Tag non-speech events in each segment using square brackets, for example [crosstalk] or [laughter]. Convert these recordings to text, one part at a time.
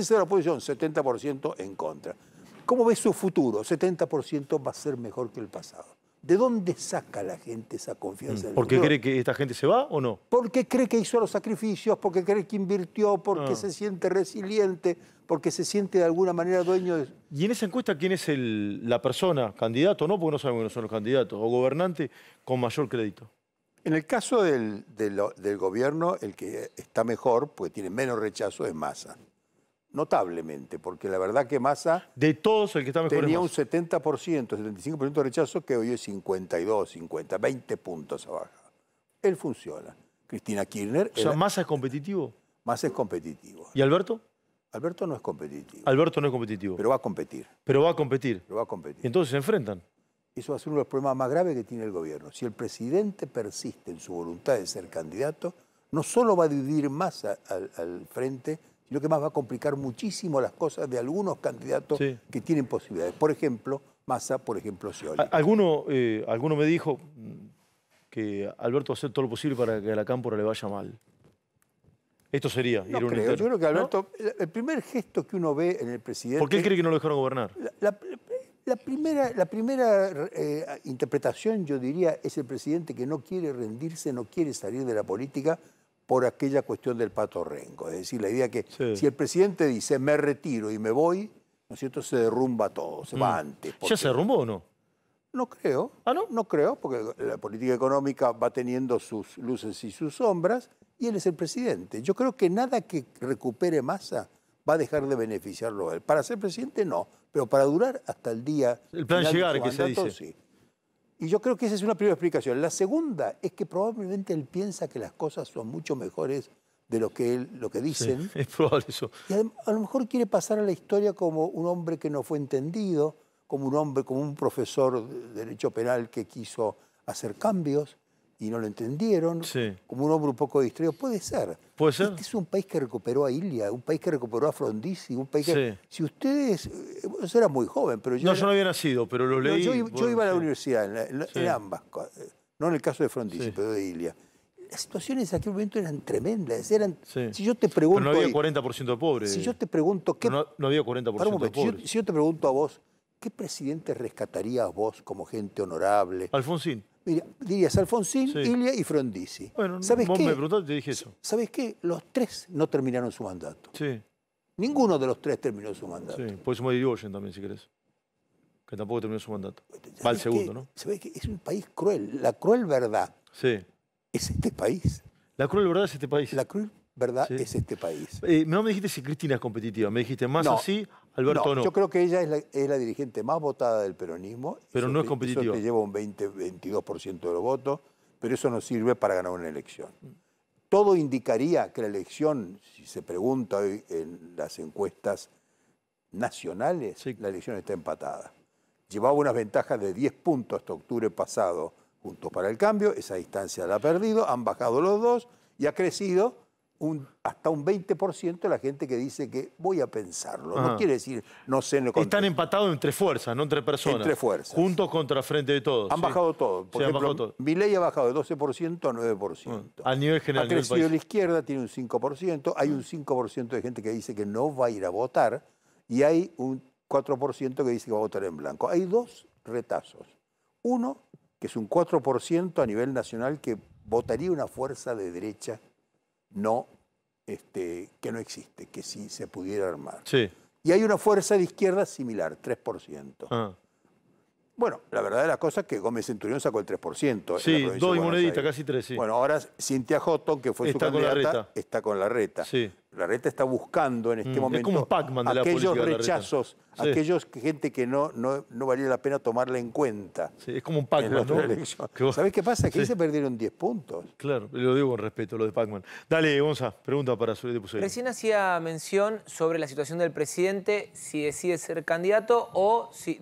de la oposición, 70% en contra. ¿Cómo ve su futuro? 70% va a ser mejor que el pasado. ¿De dónde saca la gente esa confianza? ¿Por ¿Porque cree que esta gente se va o no? Porque cree que hizo los sacrificios, porque cree que invirtió, porque ah. se siente resiliente, porque se siente de alguna manera dueño de... Y en esa encuesta, ¿quién es la persona, candidato, o no? Porque no sabemos quiénes son los candidatos, o gobernante con mayor crédito. En el caso del, gobierno, el que está mejor, pues tiene menos rechazo, es Massa notablemente, porque la verdad que Massa... De todos el que está mejor Tenía un 70%, 75% de rechazo, que hoy es 52, 50, 20 puntos abajo. Él funciona. Cristina Kirchner... O sea, Massa es competitivo. Massa es competitivo. ¿Y Alberto? Alberto no es competitivo. Alberto no es competitivo. Pero va a competir. Pero va a competir. Pero va a competir. entonces se enfrentan. Eso va a ser uno de los problemas más graves que tiene el gobierno. Si el presidente persiste en su voluntad de ser candidato, no solo va a dividir más al frente, lo que más va a complicar muchísimo las cosas de algunos candidatos que tienen posibilidades. Por ejemplo, Massa, por ejemplo, Scioli. Alguno, eh, alguno me dijo mm, que Alberto va a hacer todo lo posible para que a la cámpora le vaya mal. Esto sería ir un creo. Yo creo que Alberto, el primer gesto que uno ve en el presidente... ¿Por qué cree que no lo dejaron gobernar? La, primera, la primera eh, interpretación, yo diría, es el presidente que no quiere rendirse, no quiere salir de la política, por aquella cuestión del pato rengo. Es decir, la idea que si el presidente dice me retiro y me voy, ¿no es cierto? Se derrumba todo, se mm. va antes. ¿Ya se derrumbó o no? No creo. ¿Ah, no? No creo, porque la política económica va teniendo sus luces y sus sombras, y él es el presidente. Yo creo que nada que recupere masa va a dejar de beneficiarlo a él. Para ser presidente, no, pero para durar hasta el día. El plan llegar, que se dice. Sí. Y yo creo que esa es una primera explicación. La segunda es que probablemente él piensa que las cosas son mucho mejores de lo que, él, lo que dicen. [laughs] es probable eso. Y a, lo mejor quiere pasar a la historia como un hombre que no fue entendido, como un hombre, como un profesor de derecho penal que quiso hacer cambios y no lo entendieron, como un hombre un poco distraído. Puede ser. Puede este es un país que recuperó a Ilia, un país que recuperó a Frondizi, un país que... Si ustedes... Eh, era muy joven, pero yo... No, yo no había nacido, pero lo leí... yo, iba a la universidad, en, ambas, eh, no en el caso de Frondizi, pero de Ilia. Las situaciones en aquel momento eran tremendas. Eran, Si yo te pregunto... Pero no había 40% de pobres. Si yo te pregunto... ¿qué... No, había 40% de pobres. Si yo, si yo te pregunto a vos, ¿qué presidente rescatarías vos como gente honorable? Alfonsín. Mira, dirías Alfonsín, Ilia y Frondizi. Bueno, ¿Sabes vos qué? me preguntaste, te dije eso. ¿Sabes qué? Los tres no terminaron su mandato. Sí. Ninguno de los tres terminó su mandato. Sí, puedes sumar Irigoyen también, si querés. Que tampoco terminó su mandato. Va al segundo, ¿no? ¿no? ve que es un país cruel? La cruel verdad sí. es este país. La cruel verdad es este país. La cruel verdad es este país. Eh, no me dijiste si Cristina es competitiva, me dijiste más así, Alberto no, Yo creo que ella es la, dirigente más votada del peronismo. Pero no es competitiva. Eso lleva un 20, 22% de los votos, pero eso no sirve para ganar una elección. Todo indicaría que la elección, si se pregunta hoy en las encuestas nacionales, la elección está empatada. Llevaba unas ventajas de 10 puntos hasta octubre pasado, juntos para el cambio, esa distancia la ha perdido, han bajado los dos y ha crecido hasta un 20% de la gente que dice que voy a pensarlo. No ah. quiere decir no sé. No Están empatados entre fuerzas, no entre personas. Entre fuerzas. Juntos contra frente de todos. Han bajado todo. Por ejemplo, Mi ley ha bajado de 12% a 9%. A ah, nivel general. Ha crecido la izquierda, tiene un 5%. Hay un 5% de gente que dice que no va a ir a votar. Y hay un 4% que dice que va a votar en blanco. Hay dos retazos. Uno, que es un 4% a nivel nacional que votaría una fuerza de derecha no, este, que no existe, que sí se pudiera armar. Sí. Y hay una fuerza de izquierda similar, 3%. Ah. Bueno, la verdad de la cosa es que Gómez Centurión sacó el 3%. Sí, dos y casi tres, Bueno, ahora Cintia Joto, que fue está su candidata, con la reta. está con la reta. Sí la reta está buscando en este mm, momento aquellos rechazos, aquellos gente que no, no, no, valía la pena tomarla en cuenta. Sí, es como un Pac-Man. ¿no? qué pasa? Que se perdieron 10 puntos. Claro, lo digo con respeto, lo de Pac-Man. Dale, Gonza, pregunta para su diputado. Recién hacía mención sobre la situación del presidente, si decide ser candidato o si,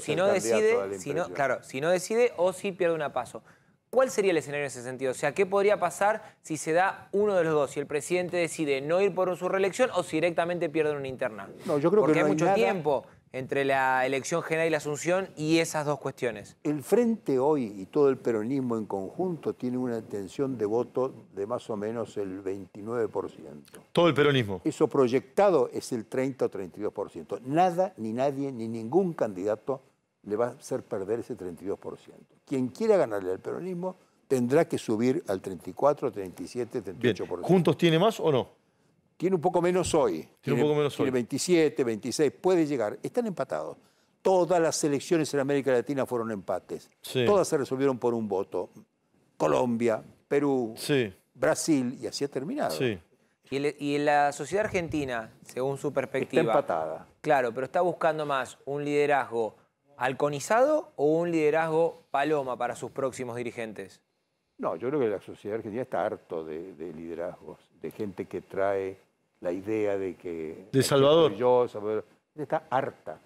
si no decide, si claro, si no decide o si pierde una paso. ¿Cuál sería el escenario en ese sentido? O sea, ¿qué podría pasar si se da uno de los dos? Si el presidente decide no ir por su reelección o si directamente pierden una interna. No, yo creo Porque que hay, mucho tiempo entre la elección general y la asunción y esas dos cuestiones. El Frente hoy y todo el peronismo en conjunto tiene una intención de voto de más o menos el 29%. Todo el peronismo. Eso proyectado es el 30 o 32%. Nada, ni nadie, ni ningún candidato le va a hacer perder ese 32%. Quien quiera ganarle al peronismo tendrá que subir al 34, 37, 38%. ¿Juntos tiene más o no? Tiene un poco menos hoy. Tiene, un poco menos 27, 26, puede llegar. Están empatados. Todas las elecciones en América Latina fueron empates. Todas se resolvieron por un voto. Colombia, Perú, Brasil, y así ha terminado. Y, y, la sociedad argentina, según su perspectiva... Está empatada. Claro, pero está buscando más un liderazgo ¿Alconizado o un liderazgo paloma para sus próximos dirigentes? No, yo creo que la sociedad argentina está harto de, liderazgos, de gente que trae la idea de que... De Salvador. Yo, Salvador. Está harta,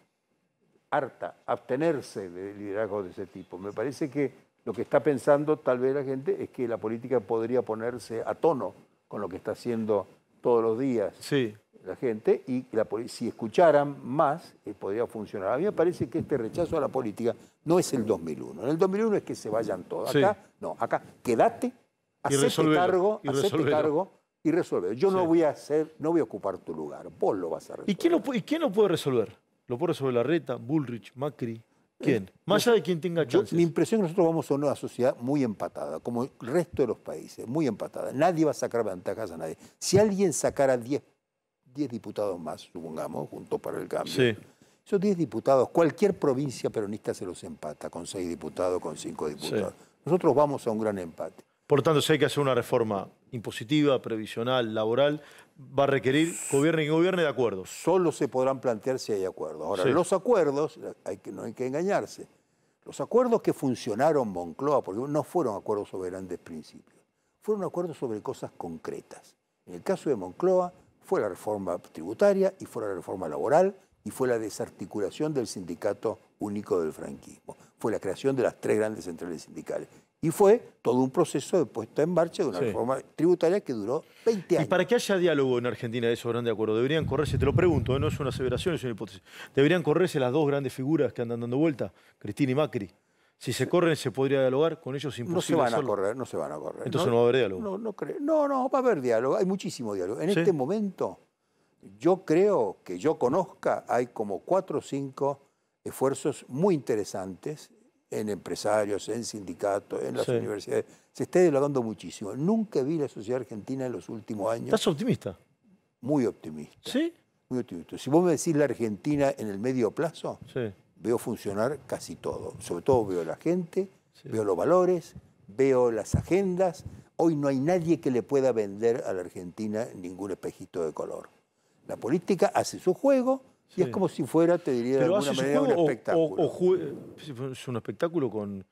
harta, abstenerse de liderazgos de ese tipo. Me parece que lo que está pensando tal vez la gente es que la política podría ponerse a tono con lo que está haciendo todos los días. Sí la gente y la, si escucharan más eh, podría funcionar. A mí me parece que este rechazo a la política no es el 2001. En el 2001 es que se vayan todos. Acá, no, acá quédate, hazte cargo, y cargo y resuelve Yo no voy a hacer, no voy a ocupar tu lugar, vos lo vas a resolver. ¿Y quién lo, quién lo puede resolver? ¿Lo puede resolver la reta, Bullrich, Macri? ¿Quién? Eh, más allá de quien tenga chances. mi impresión es que nosotros vamos a una sociedad muy empatada, como el resto de los países, muy empatada. Nadie va a sacar ventajas a nadie. Si alguien sacara 10 10 diputados más, supongamos, juntos para el cambio. Esos 10 diputados, cualquier provincia peronista se los empata, con 6 diputados, con 5 diputados. Nosotros vamos a un gran empate. Por lo tanto, si hay que hacer una reforma impositiva, previsional, laboral, va a requerir, gobierno y gobierno de acuerdos. Solo se podrán plantear si hay acuerdos. Ahora, los acuerdos, hay que, no hay que engañarse, los acuerdos que funcionaron Moncloa, porque no fueron acuerdos sobre grandes principios, fueron acuerdos sobre cosas concretas. En el caso de Moncloa, fue la reforma tributaria y fue la reforma laboral y fue la desarticulación del sindicato único del franquismo. Fue la creación de las tres grandes centrales sindicales. Y fue todo un proceso de puesta en marcha de una reforma tributaria que duró 20 años. Y para que haya diálogo en Argentina de esos grandes acuerdos, deberían correrse, te lo pregunto, ¿eh? no es una aseveración, es una hipótesis, deberían correrse las dos grandes figuras que andan dando vuelta, Cristina y Macri. Si se corren, ¿se podría dialogar con ellos? Imposible no se van a correr, no se van a correr. Entonces no, va a haber diálogo. No, no, va a haber diálogo. Hay muchísimo diálogo. En este momento, yo creo que yo conozca, hay como cuatro o cinco esfuerzos muy interesantes en empresarios, en sindicatos, en las universidades. Se está dialogando muchísimo. Nunca vi la sociedad argentina en los últimos años. ¿Estás optimista? Muy optimista. ¿Sí? Muy optimista. Si vos me decís la Argentina en el medio plazo, sí veo funcionar casi todo. Sobre todo veo la gente, veo los valores, veo las agendas. Hoy no hay nadie que le pueda vender a la Argentina ningún espejito de color. La política hace su juego y es como si fuera, te diría de alguna manera, un espectáculo. es un espectáculo con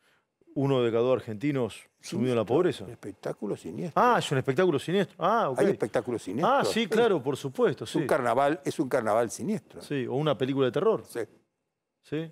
uno de cada dos argentinos sumido en la pobreza. Un espectáculo siniestro. Ah, es un espectáculo siniestro. Ah, Hay espectáculos siniestros. Ah, sí, claro, por supuesto. Es un carnaval, es un carnaval siniestro. Sí, o una película de terror. Sí. Sí.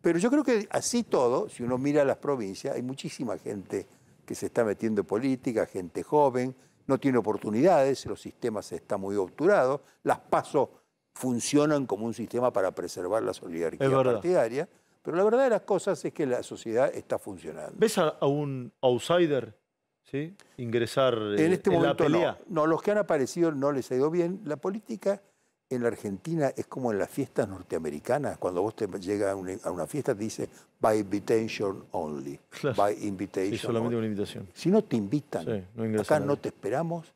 Pero yo creo que así todo, si uno mira las provincias, hay muchísima gente que se está metiendo en política, gente joven, no tiene oportunidades, los sistemas están muy obturados, las pasos funcionan como un sistema para preservar la solidaridad partidaria, pero la verdad de las cosas es que la sociedad está funcionando. ¿Ves a, un outsider ¿sí? ingresar en, eh, este en momento, No. no, los que han aparecido no les ha ido bien. La política en la Argentina es como en las fiestas norteamericanas. Cuando vos te llega a una, fiesta, te dice by invitation only. By invitation. solamente only. una invitación. Si no te invitan, acá no te esperamos.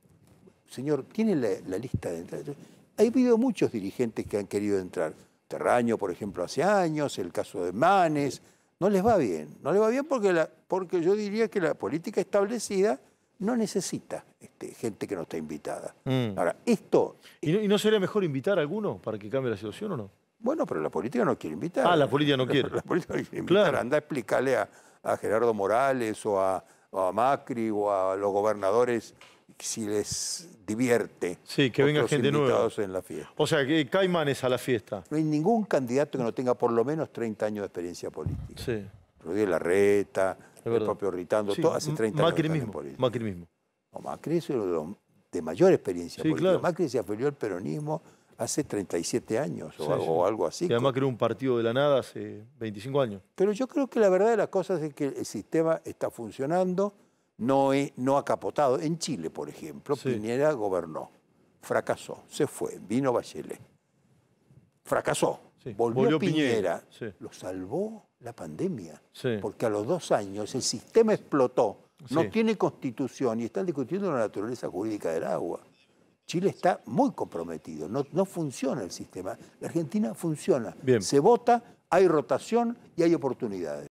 Señor, ¿tiene la, lista de entradas. Hay habido muchos dirigentes que han querido entrar. Terraño, por ejemplo, hace años, el caso de Manes. No les va bien. No les va bien porque, la, porque yo diría que la política establecida no necesita este, gente que no está invitada. Mm. Ahora, esto... ¿Y no, sería mejor invitar a alguno para que cambie la situación o no? Bueno, pero la política no quiere invitar. Ah, la política no [laughs] quiere. La, política no quiere invitar. Anda a explicarle a, Gerardo Morales o a, Macri o a los gobernadores si les divierte. Sí, que venga gente nueva. en la fiesta. O sea, que caimanes a la fiesta. No hay ningún candidato que no tenga por lo menos 30 años de experiencia política. Sí. Rodríguez Larreta, el propio Ritando, hace 30 Macri años. Macri mismo. Macri es de, mayor experiencia. Macri se afilió al peronismo hace 37 años o, algo, así. Que además creó un partido de la nada hace 25 años. Pero yo creo que la verdad de las cosas es que el sistema está funcionando, no, no ha capotado. En Chile, por ejemplo, Piñera gobernó, fracasó, se fue, vino Bachelet, fracasó, volvió, Piñera lo salvó la pandemia. Porque a los dos años el sistema explotó, no tiene constitución y están discutiendo la naturaleza jurídica del agua. Chile está muy comprometido, no, no funciona el sistema. La Argentina funciona. Se vota, hay rotación y hay oportunidades.